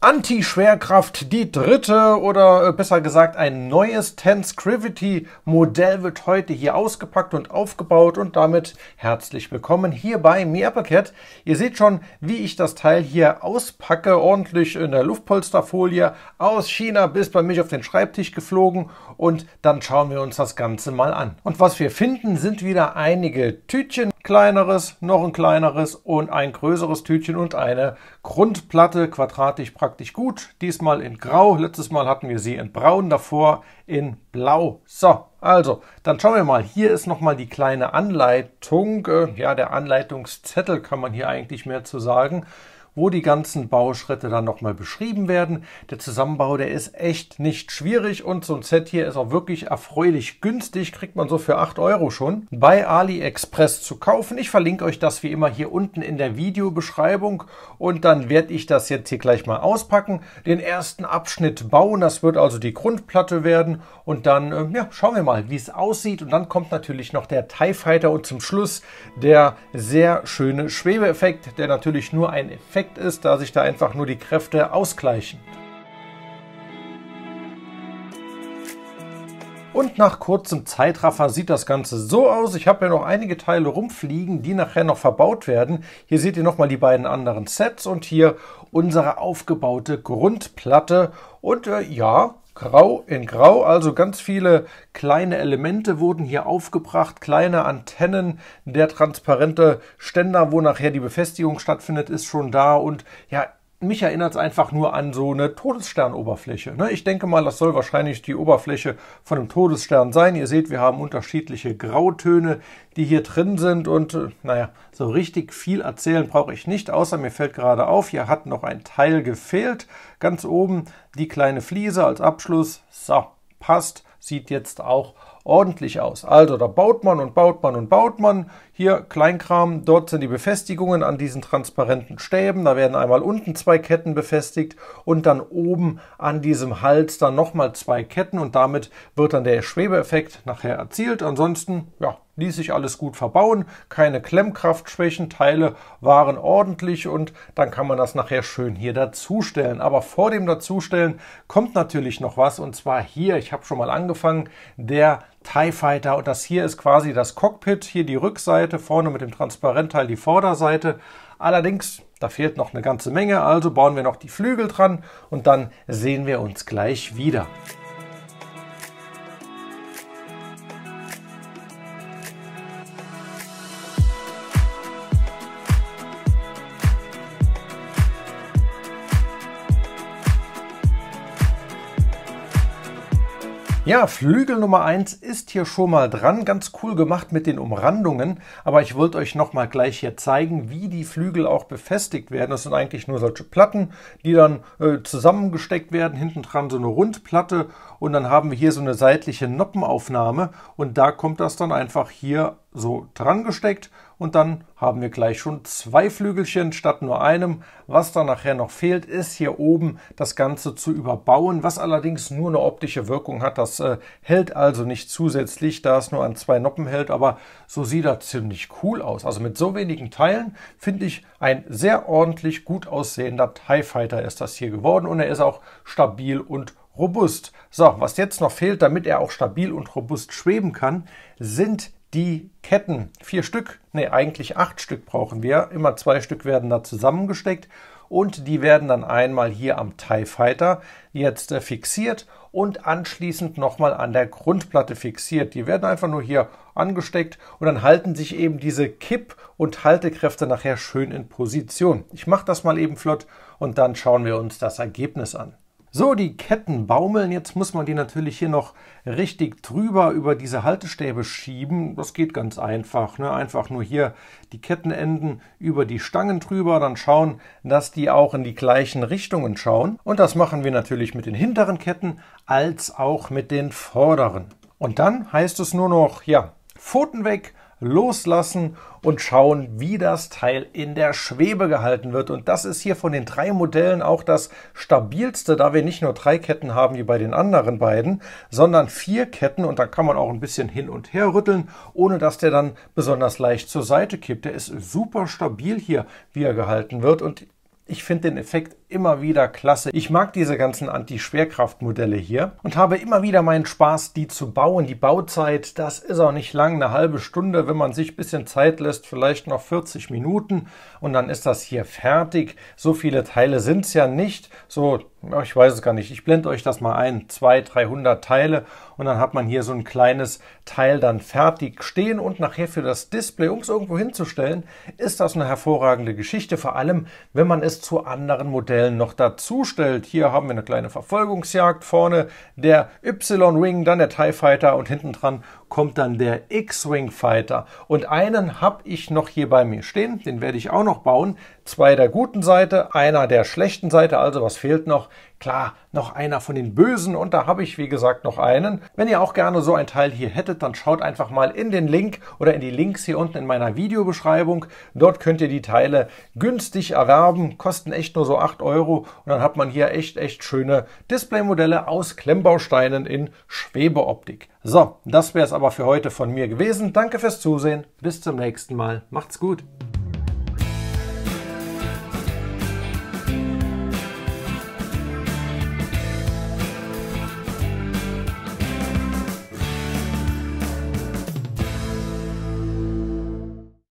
Anti-Schwerkraft, die dritte oder äh, besser gesagt ein neues Tenskrivity-Modell wird heute hier ausgepackt und aufgebaut und damit herzlich willkommen hier bei MeAppleCat. Ihr seht schon, wie ich das Teil hier auspacke, ordentlich in der Luftpolsterfolie aus China bis bei mich auf den Schreibtisch geflogen und dann schauen wir uns das Ganze mal an. Und was wir finden, sind wieder einige Tütchen kleineres, noch ein kleineres und ein größeres Tütchen und eine Grundplatte, quadratisch praktisch gut. Diesmal in Grau, letztes Mal hatten wir sie in Braun, davor in Blau. So, also, dann schauen wir mal. Hier ist nochmal die kleine Anleitung. Äh, ja, der Anleitungszettel kann man hier eigentlich mehr zu sagen wo die ganzen Bauschritte dann nochmal beschrieben werden. Der Zusammenbau, der ist echt nicht schwierig und so ein Set hier ist auch wirklich erfreulich günstig, kriegt man so für 8 Euro schon, bei AliExpress zu kaufen. Ich verlinke euch das wie immer hier unten in der Videobeschreibung und dann werde ich das jetzt hier gleich mal auspacken, den ersten Abschnitt bauen, das wird also die Grundplatte werden und dann ähm, ja, schauen wir mal, wie es aussieht und dann kommt natürlich noch der TIE Fighter und zum Schluss der sehr schöne Schwebeeffekt, der natürlich nur ein Effekt perfekt ist, da sich da einfach nur die Kräfte ausgleichen. Und nach kurzem Zeitraffer sieht das Ganze so aus. Ich habe ja noch einige Teile rumfliegen, die nachher noch verbaut werden. Hier seht ihr nochmal die beiden anderen Sets und hier unsere aufgebaute Grundplatte. Und äh, ja, grau in grau, also ganz viele kleine Elemente wurden hier aufgebracht, kleine Antennen, der transparente Ständer, wo nachher die Befestigung stattfindet, ist schon da und ja, mich erinnert es einfach nur an so eine Todessternoberfläche. Ne? Ich denke mal, das soll wahrscheinlich die Oberfläche von einem Todesstern sein. Ihr seht, wir haben unterschiedliche Grautöne, die hier drin sind. Und äh, naja, so richtig viel erzählen brauche ich nicht, außer mir fällt gerade auf, hier hat noch ein Teil gefehlt. Ganz oben die kleine Fliese als Abschluss. So, passt. Sieht jetzt auch ordentlich aus. Also da baut man und baut man und baut man. Hier Kleinkram, dort sind die Befestigungen an diesen transparenten Stäben. Da werden einmal unten zwei Ketten befestigt und dann oben an diesem Hals dann nochmal zwei Ketten und damit wird dann der Schwebeeffekt nachher erzielt. Ansonsten, ja, ließ sich alles gut verbauen, keine Klemmkraftschwächen, Teile waren ordentlich und dann kann man das nachher schön hier dazustellen. Aber vor dem Dazustellen kommt natürlich noch was und zwar hier, ich habe schon mal angefangen, der TIE Fighter und das hier ist quasi das Cockpit, hier die Rückseite, vorne mit dem Transparentteil die Vorderseite. Allerdings, da fehlt noch eine ganze Menge, also bauen wir noch die Flügel dran und dann sehen wir uns gleich wieder. Ja, Flügel Nummer 1 ist hier schon mal dran, ganz cool gemacht mit den Umrandungen, aber ich wollte euch noch mal gleich hier zeigen, wie die Flügel auch befestigt werden. Das sind eigentlich nur solche Platten, die dann äh, zusammengesteckt werden, hinten dran so eine Rundplatte und dann haben wir hier so eine seitliche Noppenaufnahme und da kommt das dann einfach hier so dran gesteckt und dann haben wir gleich schon zwei Flügelchen statt nur einem. Was da nachher noch fehlt, ist hier oben das Ganze zu überbauen, was allerdings nur eine optische Wirkung hat. Das äh, hält also nicht zusätzlich, da es nur an zwei Noppen hält, aber so sieht er ziemlich cool aus. Also mit so wenigen Teilen finde ich ein sehr ordentlich gut aussehender TIE Fighter ist das hier geworden und er ist auch stabil und robust. So, was jetzt noch fehlt, damit er auch stabil und robust schweben kann, sind die Ketten. Vier Stück, ne, eigentlich acht Stück brauchen wir. Immer zwei Stück werden da zusammengesteckt und die werden dann einmal hier am TIE Fighter jetzt äh, fixiert und anschließend nochmal an der Grundplatte fixiert. Die werden einfach nur hier angesteckt und dann halten sich eben diese Kipp- und Haltekräfte nachher schön in Position. Ich mache das mal eben flott und dann schauen wir uns das Ergebnis an. So, die Ketten baumeln. Jetzt muss man die natürlich hier noch richtig drüber über diese Haltestäbe schieben. Das geht ganz einfach. Ne? Einfach nur hier die Kettenenden über die Stangen drüber, dann schauen, dass die auch in die gleichen Richtungen schauen. Und das machen wir natürlich mit den hinteren Ketten als auch mit den vorderen. Und dann heißt es nur noch, ja, Pfoten weg loslassen und schauen, wie das Teil in der Schwebe gehalten wird. Und das ist hier von den drei Modellen auch das stabilste, da wir nicht nur drei Ketten haben wie bei den anderen beiden, sondern vier Ketten. Und da kann man auch ein bisschen hin und her rütteln, ohne dass der dann besonders leicht zur Seite kippt. Der ist super stabil hier, wie er gehalten wird. Und ich finde den Effekt immer wieder klasse. Ich mag diese ganzen Anti-Schwerkraft-Modelle hier und habe immer wieder meinen Spaß, die zu bauen. Die Bauzeit, das ist auch nicht lang, eine halbe Stunde, wenn man sich ein bisschen Zeit lässt, vielleicht noch 40 Minuten und dann ist das hier fertig. So viele Teile sind es ja nicht, so ich weiß es gar nicht, ich blende euch das mal ein, 200, 300 Teile und dann hat man hier so ein kleines Teil dann fertig stehen und nachher für das Display, um es irgendwo hinzustellen, ist das eine hervorragende Geschichte, vor allem wenn man es zu anderen Modellen noch dazustellt. Hier haben wir eine kleine Verfolgungsjagd, vorne der Y-Wing, dann der TIE Fighter und hinten dran kommt dann der X-Wing Fighter. Und einen habe ich noch hier bei mir stehen, den werde ich auch noch bauen. Zwei der guten Seite, einer der schlechten Seite, also was fehlt noch? klar, noch einer von den Bösen und da habe ich, wie gesagt, noch einen. Wenn ihr auch gerne so ein Teil hier hättet, dann schaut einfach mal in den Link oder in die Links hier unten in meiner Videobeschreibung. Dort könnt ihr die Teile günstig erwerben, kosten echt nur so 8 Euro und dann hat man hier echt, echt schöne Displaymodelle aus Klemmbausteinen in Schwebeoptik. So, das wäre es aber für heute von mir gewesen. Danke fürs Zusehen, bis zum nächsten Mal. Macht's gut!